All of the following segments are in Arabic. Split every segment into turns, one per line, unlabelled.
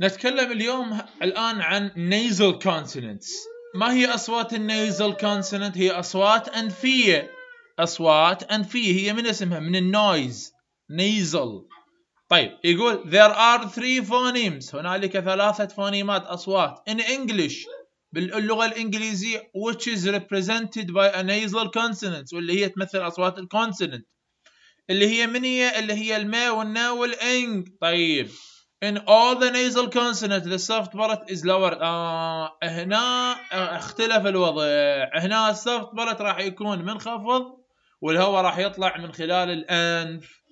نتكلم اليوم الآن عن nasal consonants ما هي أصوات النيزل كونسوننت هي أصوات أنفية أصوات أنفية هي من اسمها من النويز nasal طيب يقول there are three phonemes هنالك ثلاثة فونيمات أصوات in English باللغة الإنجليزية which is represented by a nasal consonant واللي هي تمثل أصوات الكونسوننت اللي هي من هي اللي هي الماء والنا والإنج طيب in all the nasal consonants the soft palate is lower آه هنا آه، اختلف الوضع هنا soft palate راح يكون منخفض والهواء راح يطلع من خلال الانف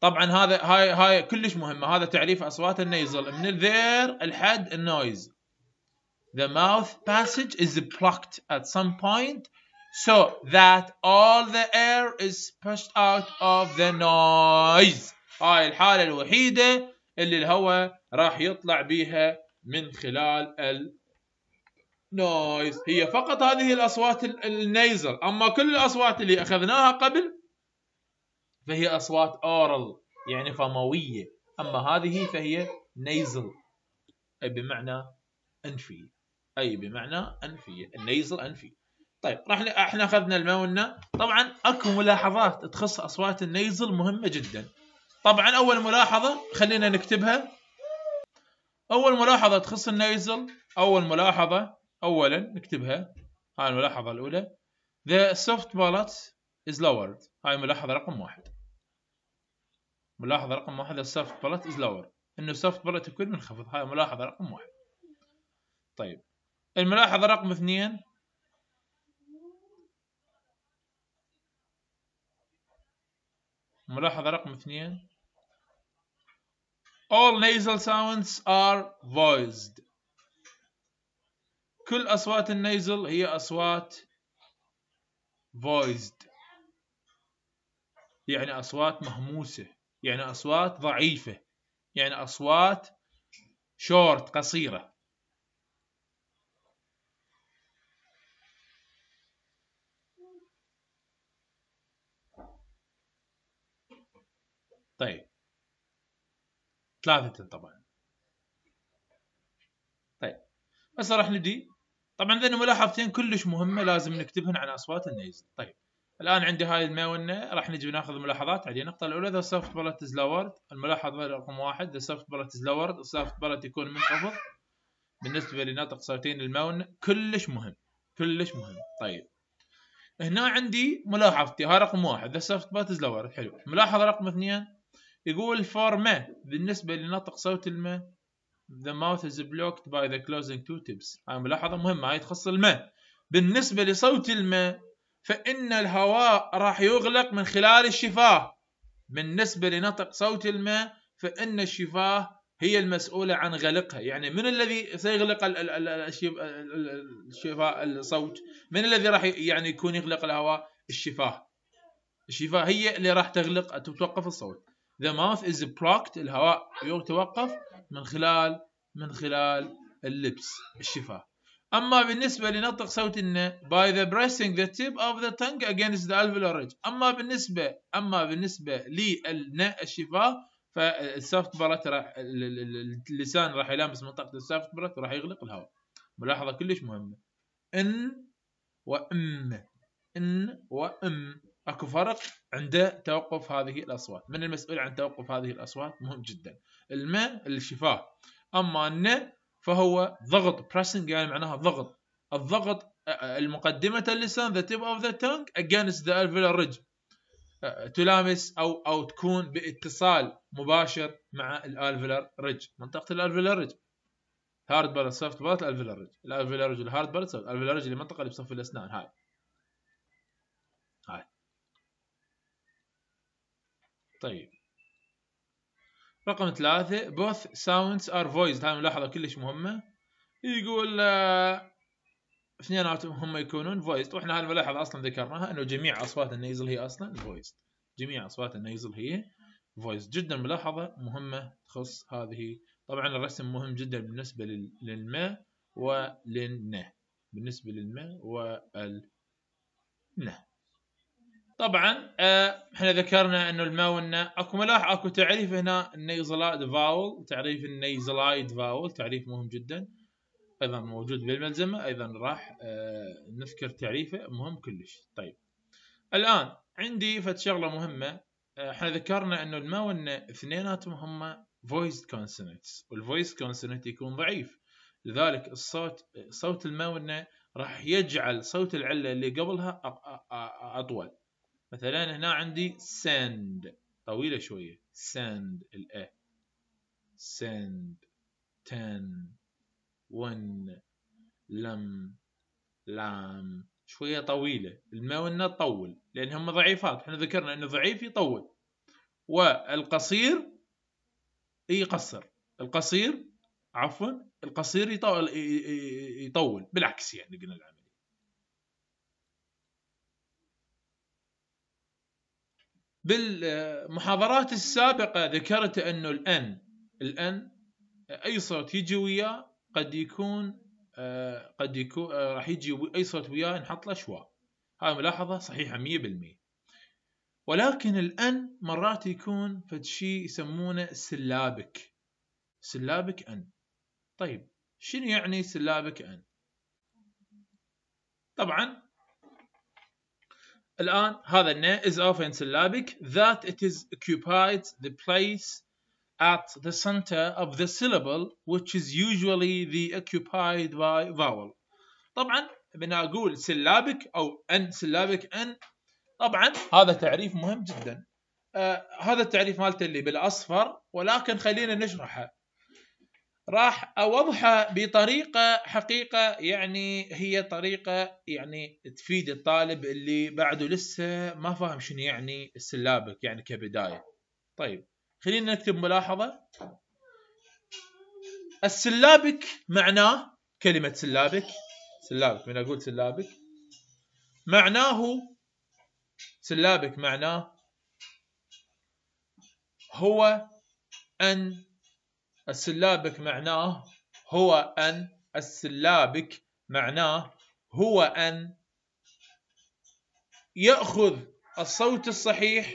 طبعا هذا هاي هاي كلش مهمه هذا تعريف اصوات النيزل من الذير الحد النويز The mouth passage is blocked at some point so that all the air is pushed out of the noise هاي الحالة الوحيدة اللي الهواء راح يطلع بيها من خلال نويز هي فقط هذه الأصوات النيزل أما كل الأصوات اللي أخذناها قبل فهي أصوات أورال يعني فموية أما هذه فهي نيزل أي بمعنى أنفي أي بمعنى انفي النيزل أنفي طيب راح احنا اخذنا المونة طبعا اكو ملاحظات تخص اصوات النيزل مهمه جدا طبعا اول ملاحظه خلينا نكتبها اول ملاحظه تخص النيزل اول ملاحظه اولا نكتبها هاي الملاحظه الاولى the soft palate is lowered هاي ملاحظه رقم واحد ملاحظه رقم واحد the soft palate is lowered انه soft palate يكون منخفض هاي ملاحظه رقم واحد طيب الملاحظه رقم اثنين ملاحظة رقم اثنين All nasal sounds are voiced. كل أصوات النيزل هي أصوات voiced يعني أصوات مهموسة يعني أصوات ضعيفة يعني أصوات short قصيرة ثلاثة طبعا طيب هسه راح نجي طبعا ذني ملاحظتين كلش مهمة لازم نكتبهن عن أصوات النيزل طيب الآن عندي هاي الميونة راح نجي ناخذ ملاحظات عليه النقطة الأولى ذا سوفت بلت از لورد الملاحظة رقم واحد ذا سوفت بلت از لورد السوفت بلت يكون منخفض بالنسبة لنطق صوتين الميونة كلش مهم كلش مهم طيب هنا عندي ملاحظتي ها رقم واحد ذا سوفت بلت از لورد حلو ملاحظه رقم اثنين يقول فور ما بالنسبة لنطق صوت الماء the mouth is blocked by the closing two tips هاي ملاحظة مهمة هاي تخص الماء بالنسبة لصوت الماء فإن الهواء راح يغلق من خلال الشفاه بالنسبة لنطق صوت الماء فإن الشفاه هي المسؤولة عن غلقها يعني من الذي سيغلق الشفاه الصوت من الذي راح يعني يكون يغلق الهواء الشفاه الشفاه هي اللي راح تغلق توقف الصوت the mouth is blocked الهواء يتوقف من خلال من خلال اللبس الشفاه اما بالنسبه لنطق صوت الن by the pressing the tip of the tongue against the alveolar ridge اما بالنسبه اما بالنسبه للن الشفاه فالسافت برت راح اللسان راح يلامس منطقه السافت برت وراح يغلق الهواء ملاحظه كلش مهمه ان وام ان وام اكو فرق عند توقف هذه الاصوات من المسؤول عن توقف هذه الاصوات مهم جدا المن الشفاه اما الن فهو ضغط pressing يعني معناها ضغط الضغط المقدمة اللسان the tip of the tongue against the alveolar ridge تلامس او او تكون باتصال مباشر مع الالفيلر ريدج منطقه الالفيلر ريدج هارد بارت سوفت بارت الالفيلر ريدج الالفيلر ريدج والهارد بارت الالفيلر ريدج المنطقه اللي بصف الاسنان هاي طيب رقم ثلاثة both sounds are voiced هاي ملاحظة كلش مهمة يقول آه، اثنيناتهم هم يكونون voiced واحنا هاي الملاحظة اصلا ذكرناها انه جميع اصوات النيزل هي اصلا voiced جميع اصوات النيزل هي voiced جدا ملاحظة مهمة تخص هذه طبعا الرسم مهم جدا بالنسبة للما وللنه بالنسبة للما والنه طبعا آه، احنا ذكرنا انه الماو انه اكو ملاح اكو تعريف هنا النيزلايد فاول تعريف النيزلايد فاول تعريف مهم جدا ايضا موجود بالملزمه ايضا راح آه، نذكر تعريفه مهم كلش طيب الان عندي فد شغله مهمه آه، احنا ذكرنا انه الماو انه اثنيناتهم هم فويس كونسونتس والفويس كونسونت يكون ضعيف لذلك الصوت صوت الماو انه راح يجعل صوت العله اللي قبلها اطول مثلا هنا عندي send طويلة شوية send الأ send ten ون لم لام شوية طويلة الما والنا تطول لأن هم ضعيفات احنا ذكرنا أن ضعيف يطول والقصير يقصر القصير عفوا القصير يطول, يطول بالعكس يعني قلنا العمل بالمحاضرات السابقة ذكرت أنه الأن الأن أي صوت يجي وياه قد يكون آه، قد يكون آه، راح يجي أي صوت وياه نحط له شواء هاي ملاحظة صحيحة 100% ولكن الأن مرات يكون فد شيء يسمونه سلابك سلابك أن طيب شنو يعني سلابك أن طبعا الان هذا النا is often syllabic that it is occupied the place at the center of the syllable which is usually the occupied by vowel طبعا اقول syllabic او ان syllabic ان طبعا هذا تعريف مهم جدا آه هذا التعريف مالته اللي بالاصفر ولكن خلينا نشرحه راح اوضحها بطريقه حقيقه يعني هي طريقه يعني تفيد الطالب اللي بعده لسه ما فاهم شنو يعني السلابك يعني كبدايه. طيب خلينا نكتب ملاحظه. السلابك معناه كلمه سلابك سلابك من اقول سلابك معناه سلابك معناه هو ان السلابك معناه هو أن السلابك معناه هو أن يأخذ الصوت الصحيح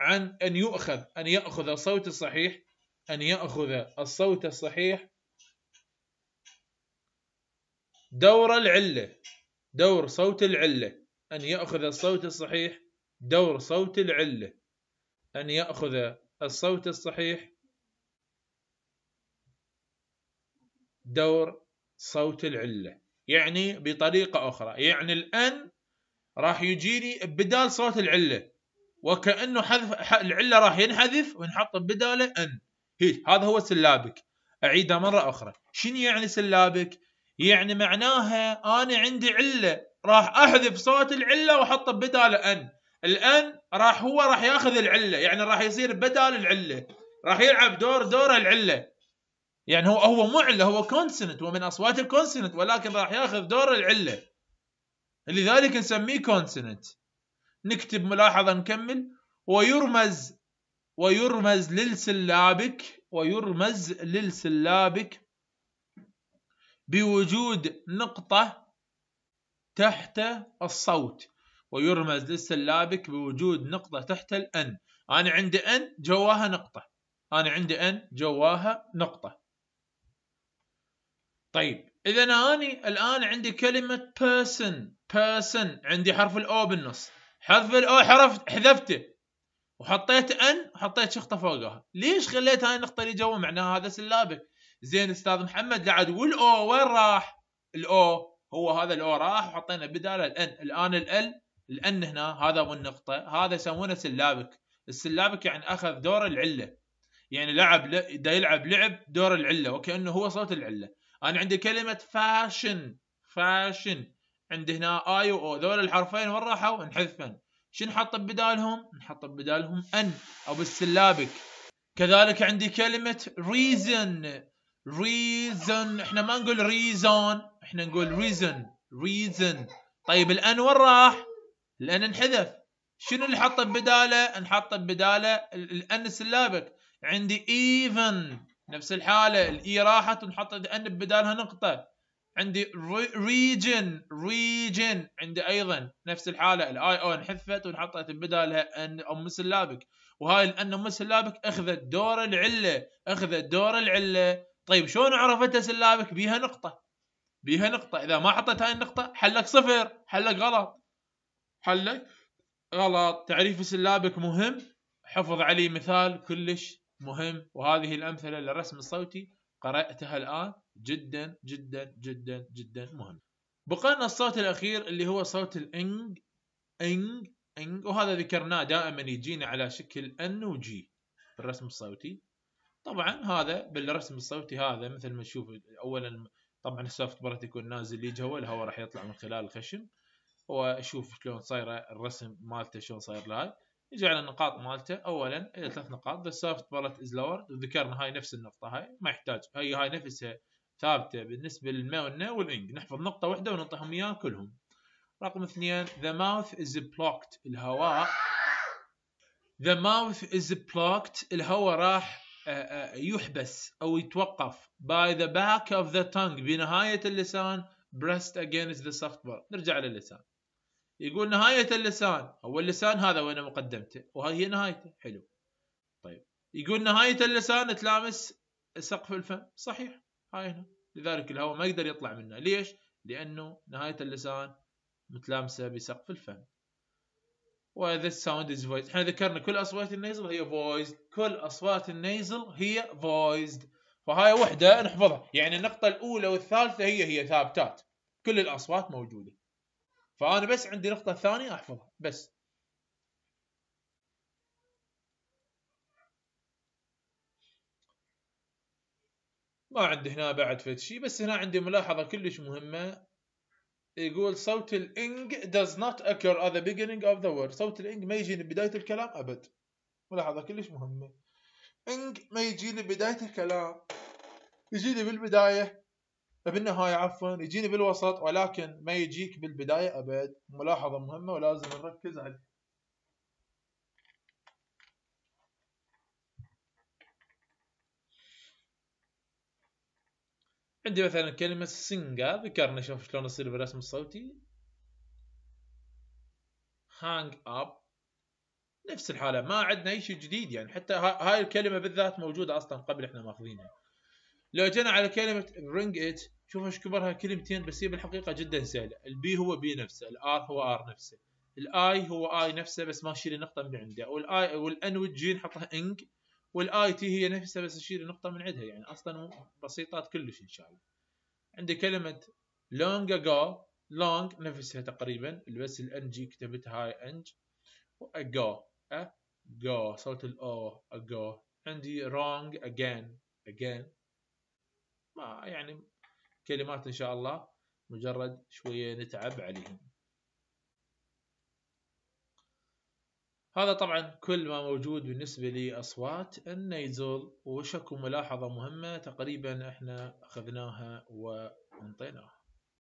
عن أن يؤخذ أن يأخذ الصوت الصحيح أن يأخذ الصوت الصحيح دور العلة دور صوت العلة أن يأخذ الصوت الصحيح دور صوت العلة أن يأخذ الصوت الصحيح دور صوت العلة يعني بطريقة أخرى يعني الأن راح يجيني بدال صوت العلة وكأنه حذف العلة راح ينحذف ونحط بداله أن هيك هذا هو سلابك أعيدها مرة أخرى شنو يعني سلابك يعني معناها أنا عندي علة راح أحذف صوت العلة وأحط بداله أن الآن راح هو راح ياخذ العلة يعني راح يصير بدال العلة راح يلعب دور دور العلة يعني هو هو معلة هو كونسنت ومن اصوات الكونسنت ولكن راح ياخذ دور العله لذلك نسميه كونسنت نكتب ملاحظه نكمل ويرمز ويرمز للسلابك ويرمز للسلابك بوجود نقطة تحت الصوت ويرمز للسلابك بوجود نقطة تحت الأن أنا عندي أن جواها نقطة أنا عندي أن جواها نقطة طيب اذا انا الان عندي كلمه person person عندي حرف الاو بالنص حرف الاو حرف حذفته وحطيت ان وحطيت شخطه فوقها ليش خليت هاي النقطه اللي جوا معناها هذا سلابك زين استاذ محمد لعد والاو وين راح الاو هو هذا الاو راح وحطينا بداله الان الان ال الان هنا هذا مو النقطه هذا يسمونه سلابك السلابك يعني اخذ دور العله يعني لعب دا يلعب لعب دور العله وكانه هو صوت العله انا عندي كلمه فاشن فاشن عندي هنا اي او ذول الحرفين وين راحوا انحذفن شنو نحط بدالهم نحط بدالهم ان او بالسلابك كذلك عندي كلمه ريزن ريزن احنا ما نقول ريزون احنا نقول ريزن ريزن طيب الان وين راح الان انحذف شنو اللي حطه بداله نحط بداله الان السلابك عندي even نفس الحاله الاي راحت ونحط ان بدالها نقطه عندي ريجن ريجن عندي ايضا نفس الحاله الاي او انحذفت ونحطت بدالها ان ام سلابك وهاي الان ام سلابك اخذت دور العله اخذت دور العله طيب شلون عرفتها سلابك بيها نقطه بيها نقطه اذا ما حطيت هاي النقطه حلك صفر حلك غلط حلك غلط تعريف سلابك مهم حفظ عليه مثال كلش مهم وهذه الأمثلة للرسم الصوتي قرأتها الآن جدا جدا جدا جدا مهم بقينا الصوت الأخير اللي هو صوت الإنج إنج إنج وهذا ذكرناه دائما يجينا على شكل أن وجي بالرسم الصوتي طبعا هذا بالرسم الصوتي هذا مثل ما تشوف أولا طبعا السوفت بار يكون نازل يجهو الهواء راح يطلع من خلال الخشم واشوف شلون صايره الرسم مالته شلون صاير لهاي على النقاط مالته اولا الى نعم. ثلاث نقاط ذا سوفت بالت از لور ذكرنا هاي نفس النقطه هاي ما يحتاج هاي هاي نفسها ثابته بالنسبه للمونه والانج نحفظ نقطه واحده ونعطيهم اياها كلهم رقم اثنين the mouth is blocked الهواء the mouth is blocked الهواء راح آه، آه، يحبس او يتوقف by the back of the tongue بنهايه اللسان breast against the soft ball نرجع للسان يقول نهاية اللسان هو اللسان هذا وين مقدمته وهذه هي نهايته حلو طيب يقول نهاية اللسان تلامس سقف الفم صحيح هاي هنا لذلك الهواء ما يقدر يطلع منه ليش؟ لأنه نهاية اللسان متلامسة بسقف الفم وذا ساوند از فويس احنا ذكرنا كل اصوات النيزل هي فويس كل اصوات النيزل هي فويس فهاي وحده نحفظها يعني النقطه الاولى والثالثه هي هي ثابتات كل الاصوات موجوده فانا بس عندي نقطه ثانيه احفظها بس ما عندي هنا بعد فد شيء بس هنا عندي ملاحظه كلش مهمه يقول صوت الانج does not occur at the beginning of the word صوت الانج ما يجي بدايه الكلام ابد ملاحظه كلش مهمه انج ما يجي بدايه الكلام يجي بالبدايه فبالنهاية عفوا يجيني بالوسط ولكن ما يجيك بالبدايه ابد ملاحظه مهمه ولازم نركز عليها عندي مثلا كلمة سينجا ذكرنا شوف شلون يصير بالرسم الصوتي هانج اب نفس الحالة ما عندنا اي شيء جديد يعني حتى هاي الكلمة بالذات موجودة اصلا قبل احنا ماخذينها لو جينا على كلمة رينج ات شوف ايش كبرها كلمتين بس هي بالحقيقه جدا سهله البي هو بي نفسه الار هو ار نفسه الاي هو اي نفسه بس ما اشيل النقطه من عنده والاي والان والجي نحطها انج والاي تي هي نفسها بس اشيل النقطه من عندها يعني اصلا بسيطات كلش ان شاء الله عندي كلمه لونج اجو لونج نفسها تقريبا بس الانجي كتبت هاي انج واجو أه؟ صوت الاو اجو عندي رونج اجين اجين ما يعني كلمات إن شاء الله مجرد شوية نتعب عليهم هذا طبعا كل ما موجود بالنسبة لأصوات النيزل وشكو ملاحظة مهمة تقريبا احنا أخذناها وانطيناها